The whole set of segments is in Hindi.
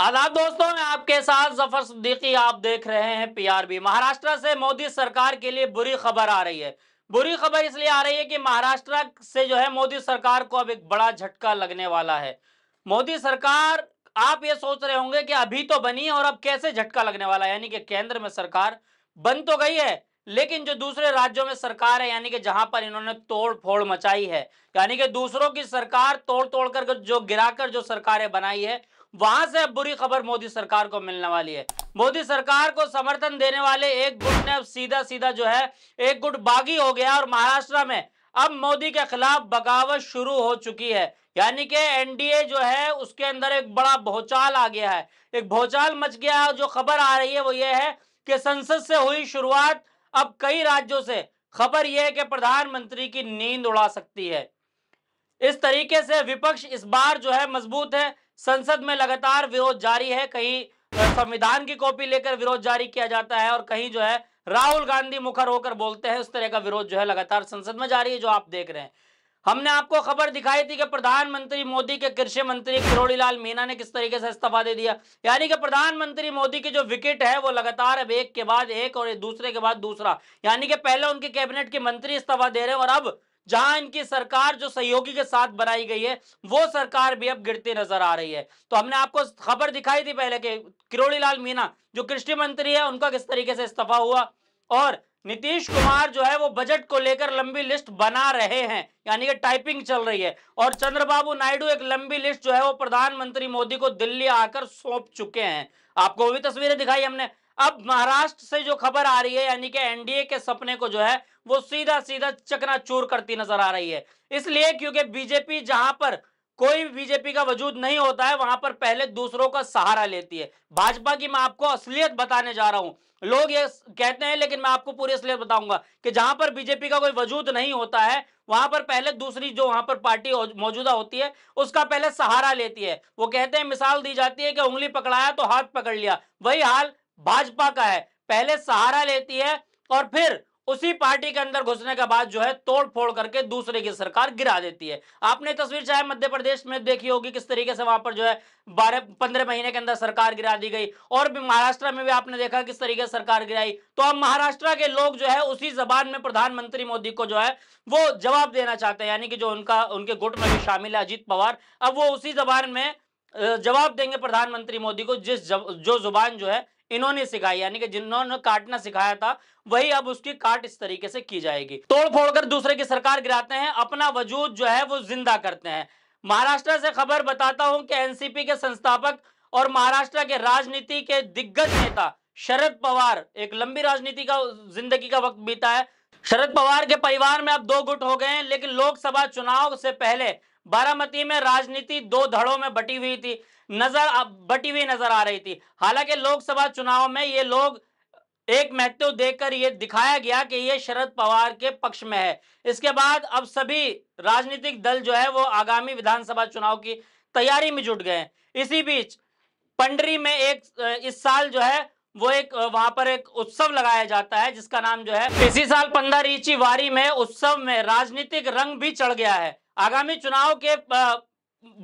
आदाब दोस्तों मैं आपके साथ जफर सिद्दीकी आप देख रहे हैं पीआरबी महाराष्ट्र से मोदी सरकार के लिए बुरी खबर आ रही है बुरी खबर इसलिए आ रही है कि महाराष्ट्र से जो है मोदी सरकार को अब एक बड़ा झटका लगने वाला है मोदी सरकार आप ये सोच रहे होंगे कि अभी तो बनी है और अब कैसे झटका लगने वाला है यानी कि केंद्र में सरकार बन तो गई है लेकिन जो दूसरे राज्यों में सरकार है यानी कि जहां पर इन्होंने तोड़ फोड़ मचाई है यानी कि दूसरों की सरकार तोड़ तोड़ कर जो गिराकर जो सरकारें बनाई है वहां से अब बुरी खबर मोदी सरकार को मिलने वाली है मोदी सरकार को समर्थन देने वाले एक गुट ने अब सीधा सीधा जो है एक गुट बागी हो गया और महाराष्ट्र में अब मोदी के खिलाफ बगावत शुरू हो चुकी है यानी कि एनडीए जो है उसके अंदर एक बड़ा भोचाल आ गया है एक भोचाल मच गया है जो खबर आ रही है वो ये है कि संसद से हुई शुरुआत अब कई राज्यों से खबर यह है कि प्रधानमंत्री की नींद उड़ा सकती है इस तरीके से विपक्ष इस बार जो है मजबूत है संसद में लगातार विरोध जारी है कहीं संविधान की कॉपी लेकर विरोध जारी किया जाता है और कहीं जो है राहुल गांधी मुखर होकर बोलते हैं उस तरह का विरोध जो है लगातार संसद में जारी है जो आप देख रहे हैं हमने आपको खबर दिखाई थी कि प्रधानमंत्री मोदी के कृषि मंत्री किरोड़ी लाल मीना ने किस तरीके से इस्तीफा दे दिया यानी कि प्रधानमंत्री मोदी की जो विकेट है वो लगातार अब एक के बाद एक और दूसरे के बाद दूसरा यानी कि पहले उनके कैबिनेट के मंत्री इस्तीफा दे रहे हैं और अब जहां इनकी सरकार जो सहयोगी के साथ बनाई गई है वो सरकार भी अब गिरती नजर आ रही है तो हमने आपको खबर दिखाई थी पहले कि लाल मीना जो कृषि मंत्री है उनका किस तरीके से इस्तीफा हुआ और नीतीश कुमार जो है वो बजट को लेकर लंबी लिस्ट बना रहे हैं यानी कि टाइपिंग चल रही है और चंद्रबाबू नायडू एक लंबी लिस्ट जो है वो प्रधानमंत्री मोदी को दिल्ली आकर सौंप चुके हैं आपको वो भी तस्वीरें दिखाई हमने अब महाराष्ट्र से जो खबर आ रही है यानी कि एनडीए के सपने को जो है वो सीधा सीधा चकनाचूर करती नजर आ रही है इसलिए क्योंकि बीजेपी जहां पर कोई बीजेपी का वजूद नहीं होता है वहां पर पहले दूसरों का सहारा लेती है भाजपा की मैं आपको असलियत बताने जा रहा हूं लोग ये कहते हैं लेकिन मैं आपको पूरी असलियत बताऊंगा कि जहां पर बीजेपी का कोई वजूद नहीं होता है वहां पर पहले दूसरी जो वहां पर पार्टी मौजूदा होती है उसका पहले सहारा लेती है वो कहते हैं मिसाल दी जाती है कि उंगली पकड़ाया तो हाथ पकड़ लिया वही हाल भाजपा का है पहले सहारा लेती है और फिर उसी पार्टी के अंदर घुसने के बाद जो है तोड़ फोड़ करके दूसरे की सरकार गिरा देती है आपने तस्वीर चाहे मध्य प्रदेश में देखी होगी किस तरीके से वहां पर जो है बारह पंद्रह महीने के अंदर सरकार गिरा दी गई और महाराष्ट्र में भी आपने देखा किस तरीके से सरकार गिराई तो अब महाराष्ट्र के लोग जो है उसी जबान में प्रधानमंत्री मोदी को जो है वो जवाब देना चाहते हैं यानी कि जो उनका उनके गुट में भी शामिल है अजीत पवार अब वो उसी जबान में जवाब देंगे प्रधानमंत्री मोदी को जिस जब, जो जुबान जो है इन्होंने सिखाई यानी कि जिन्होंने काटना सिखाया था वही अब उसकी काट इस तरीके से की जाएगी तोड़ फोड़ कर दूसरे की सरकार गिराते हैं अपना वजूद जो है वो जिंदा करते हैं महाराष्ट्र से खबर बताता हूं कि एनसीपी के संस्थापक और महाराष्ट्र के राजनीति के दिग्गज नेता शरद पवार एक लंबी राजनीति का जिंदगी का वक्त बीता है शरद पवार के परिवार में अब दो गुट हो गए हैं लेकिन लोकसभा चुनाव से पहले बारामती में राजनीति दो धड़ों में बटी हुई थी नजर बटी हुई नजर आ रही थी हालांकि लोकसभा चुनाव में ये लोग एक महत्व देकर ये दिखाया गया कि ये शरद पवार के पक्ष में है इसके बाद अब सभी राजनीतिक दल जो है वो आगामी विधानसभा चुनाव की तैयारी में जुट गए इसी बीच पंडरी में एक इस साल जो है वो एक वहां पर एक उत्सव लगाया जाता है जिसका नाम जो है इसी साल पंडारीची वारी में उत्सव में राजनीतिक रंग भी चढ़ गया है आगामी चुनाव के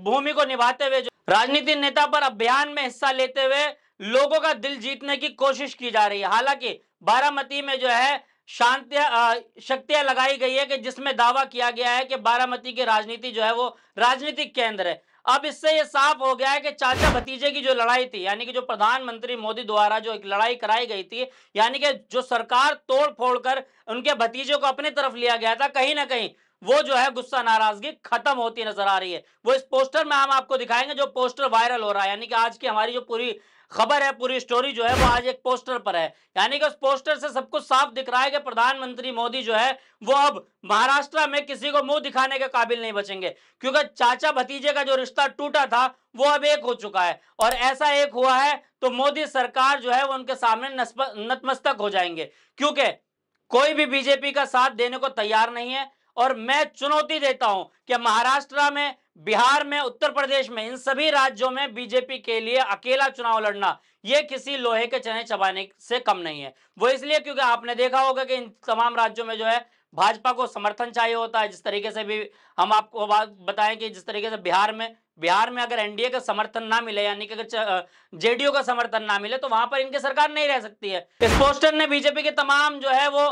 भूमि को निभाते हुए राजनीति नेता पर अभियान में हिस्सा लेते हुए लोगों का दिल जीतने की कोशिश की जा रही है हालांकि बारामती में जो है शांति शक्तियां लगाई गई है कि जिसमें दावा किया गया है कि बारामती की राजनीति जो है वो राजनीतिक केंद्र है अब इससे ये साफ हो गया है कि चाचा भतीजे की जो लड़ाई थी यानी कि जो प्रधानमंत्री मोदी द्वारा जो एक लड़ाई कराई गई थी यानी कि जो सरकार तोड़ फोड़ कर उनके भतीजे को अपने तरफ लिया गया था कहीं ना कहीं वो जो है गुस्सा नाराजगी खत्म होती नजर आ रही है वो इस पोस्टर में हम आपको दिखाएंगे जो पोस्टर वायरल हो रहा है यानी कि आज की हमारी जो पूरी खबर है पूरी स्टोरी जो है वो आज एक पोस्टर पर है यानी कि उस पोस्टर से सब कुछ साफ दिख रहा है कि प्रधानमंत्री मोदी जो है वो अब महाराष्ट्र में किसी को मुंह दिखाने के काबिल नहीं बचेंगे क्योंकि चाचा भतीजे का जो रिश्ता टूटा था वो अब एक हो चुका है और ऐसा एक हुआ है तो मोदी सरकार जो है वो उनके सामने नतमस्तक हो जाएंगे क्योंकि कोई भी बीजेपी का साथ देने को तैयार नहीं है और मैं चुनौती देता हूं कि महाराष्ट्र में बिहार में उत्तर प्रदेश में इन सभी राज्यों में बीजेपी के लिए अकेला चुनाव लड़ना ये किसी लोहे के चने चबाने से कम नहीं है वो इसलिए क्योंकि आपने देखा होगा कि इन तमाम राज्यों में जो है भाजपा को समर्थन चाहिए होता है जिस तरीके से भी हम आपको बात बताएं कि जिस तरीके से बिहार में बिहार में अगर एनडीए का समर्थन ना मिले यानी कि अगर जेडीयू का समर्थन ना मिले तो वहां पर इनकी सरकार नहीं रह सकती है इस पोस्टर ने बीजेपी के तमाम जो है वो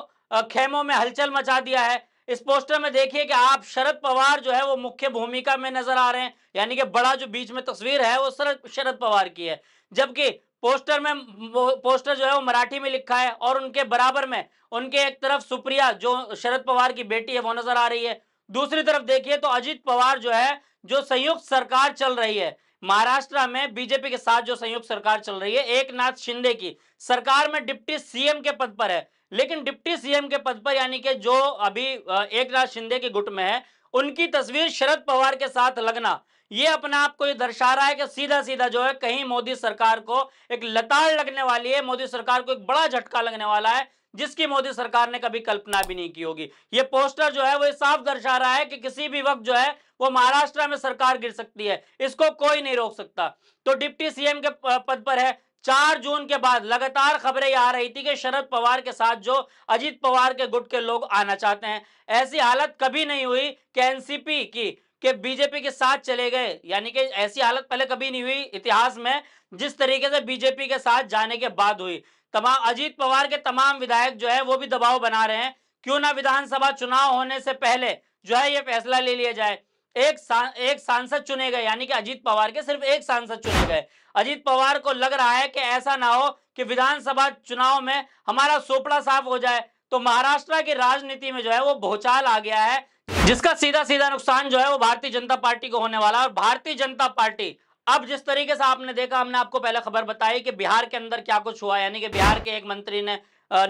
खेमों में हलचल मचा दिया है इस पोस्टर में देखिए कि आप शरद पवार जो है वो मुख्य भूमिका में नजर आ रहे हैं यानी कि बड़ा जो बीच में तस्वीर है वो शरद पवार की है जबकि पोस्टर में पोस्टर जो है वो मराठी में लिखा है और उनके बराबर में उनके एक तरफ सुप्रिया जो शरद पवार की बेटी है वो नजर आ रही है दूसरी तरफ देखिए तो अजित पवार जो है जो संयुक्त सरकार चल रही है महाराष्ट्र में बीजेपी के साथ जो संयुक्त सरकार चल रही है एक नाथ शिंदे की सरकार में डिप्टी सीएम के पद पर है लेकिन डिप्टी सीएम के पद पर यानी कि जो अभी एक नाथ शिंदे के गुट में है उनकी तस्वीर शरद पवार के साथ लगना ये अपने आप को ये दर्शा रहा है कि सीधा सीधा जो है कहीं मोदी सरकार को एक लताड़ लगने वाली है मोदी सरकार को एक बड़ा झटका लगने वाला है जिसकी मोदी सरकार ने कभी कल्पना भी नहीं की होगी ये पोस्टर जो है वो साफ दर्शा रहा है कि किसी भी वक्त जो है वो महाराष्ट्र में सरकार गिर सकती है इसको कोई नहीं रोक सकता तो डिप्टी सीएम के पद पर है चार जून के बाद लगातार खबरें आ रही थी कि शरद पवार के साथ जो अजीत पवार के गुट के लोग आना चाहते हैं ऐसी हालत कभी नहीं हुई कि एनसीपी की कि बीजेपी के साथ चले गए यानी कि ऐसी हालत पहले कभी नहीं हुई इतिहास में जिस तरीके से बीजेपी के साथ जाने के बाद हुई तमाम अजीत पवार के तमाम विधायक जो है वो भी दबाव बना रहे हैं क्यों ना विधानसभा चुनाव होने से पहले जो है ये फैसला ले लिया जाए एक सा, एक सांसद चुने गए यानी कि अजीत पवार के सिर्फ एक सांसद चुने गए अजीत पवार को लग रहा है कि ऐसा ना हो कि विधानसभा चुनाव में हमारा सोपड़ा साफ हो जाए तो महाराष्ट्र की राजनीति में जो है वो भोचाल आ गया है जिसका सीधा सीधा नुकसान जो है वो भारतीय जनता पार्टी को होने वाला है और भारतीय जनता पार्टी अब जिस तरीके से आपने देखा हमने आपको पहले खबर बताई कि बिहार के अंदर क्या कुछ हुआ यानी कि बिहार के एक मंत्री ने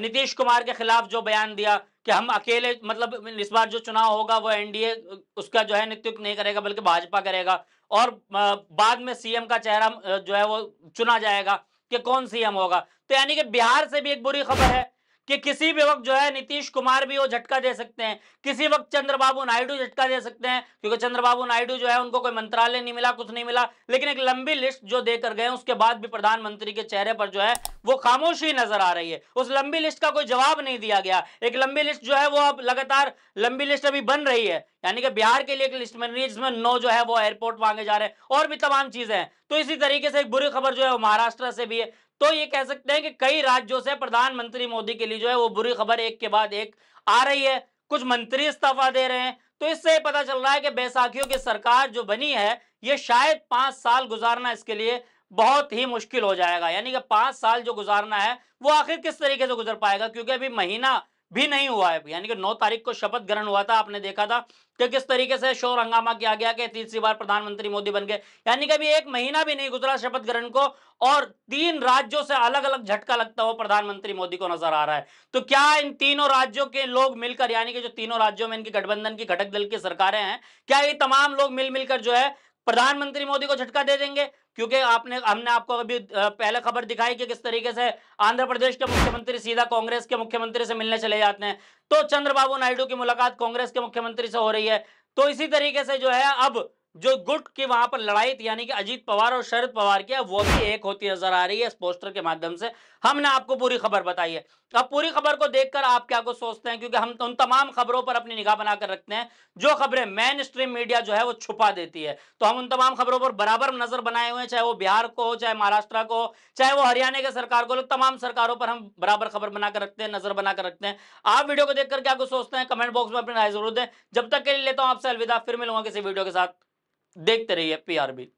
नीतीश कुमार के खिलाफ जो बयान दिया कि हम अकेले मतलब इस बार जो चुनाव होगा वो एनडीए उसका जो है नेतृत्व नहीं करेगा बल्कि भाजपा करेगा और बाद में सीएम का चेहरा जो है वो चुना जाएगा कि कौन सीएम होगा तो यानी कि बिहार से भी एक बुरी खबर है कि किसी भी वक्त जो है नीतीश कुमार भी वो झटका दे सकते हैं किसी वक्त चंद्रबाबू नायडू झटका दे सकते हैं क्योंकि चंद्रबाबू नायडू जो है उनको कोई मंत्रालय नहीं मिला कुछ नहीं मिला लेकिन एक लंबी लिस्ट जो देकर गए उसके बाद भी प्रधानमंत्री के चेहरे पर जो है वो खामोशी नजर आ रही है उस लंबी लिस्ट का कोई जवाब नहीं दिया गया एक लंबी लिस्ट जो है वो अब लगातार लंबी लिस्ट अभी बन रही है यानी कि बिहार के लिए एक लिस्ट बन रही है जिसमें नौ जो है वो एयरपोर्ट मांगे जा रहे हैं और भी तमाम चीजें हैं तो इसी तरीके से एक बुरी खबर जो है महाराष्ट्र से भी है तो ये कह सकते हैं कि कई राज्यों से प्रधानमंत्री मोदी के लिए जो है वो बुरी खबर एक के बाद एक आ रही है कुछ मंत्री इस्तीफा दे रहे हैं तो इससे पता चल रहा है कि बैसाखियों की सरकार जो बनी है ये शायद पांच साल गुजारना इसके लिए बहुत ही मुश्किल हो जाएगा यानी कि पांच साल जो गुजारना है वो आखिर किस तरीके से गुजर पाएगा क्योंकि अभी महीना भी नहीं हुआ है यानी कि 9 तारीख को शपथ ग्रहण हुआ था आपने देखा था कि किस तरीके से शोर हंगामा किया गया कि तीसरी बार प्रधानमंत्री मोदी बन गए यानी कि अभी एक महीना भी नहीं गुजरा शपथ ग्रहण को और तीन राज्यों से अलग अलग झटका लगता हुआ प्रधानमंत्री मोदी को नजर आ रहा है तो क्या इन तीनों राज्यों के लोग मिलकर यानी कि जो तीनों राज्यों में इनकी गठबंधन की घटक दल की सरकारें हैं क्या ये तमाम लोग मिल मिलकर जो है प्रधानमंत्री मोदी को झटका दे देंगे क्योंकि आपने हमने आपको अभी पहले खबर दिखाई कि किस तरीके से आंध्र प्रदेश के मुख्यमंत्री सीधा कांग्रेस के मुख्यमंत्री से मिलने चले जाते हैं तो चंद्रबाबू नायडू की मुलाकात कांग्रेस के मुख्यमंत्री से हो रही है तो इसी तरीके से जो है अब जो गुट की वहां पर लड़ाई थी यानी कि अजीत पवार और शरद पवार की वो भी एक होती नजर आ रही है इस पोस्टर के माध्यम से हमने आपको पूरी खबर बताई है अब पूरी खबर को देखकर आप क्या को सोचते हैं क्योंकि हम उन तमाम खबरों पर अपनी निगाह बनाकर रखते हैं जो खबरें मेन स्ट्रीम मीडिया जो है वो छुपा देती है तो हम उन तमाम खबरों पर बराबर नजर बनाए हुए हैं चाहे वो बिहार को हो चाहे महाराष्ट्र को हो चाहे वो हरियाणा की सरकार को तमाम सरकारों पर हम बराबर खबर बनाकर रखते हैं नजर बनाकर रखते हैं आप वीडियो को देखकर क्या कुछ सोचते हैं कमेंट बॉक्स में अपनी राय जरूर दें जब तक के लिए लेता हूं आपसे अलविदा फिर मिलूंगा किसी वीडियो के साथ देखते रहिए पीआरबी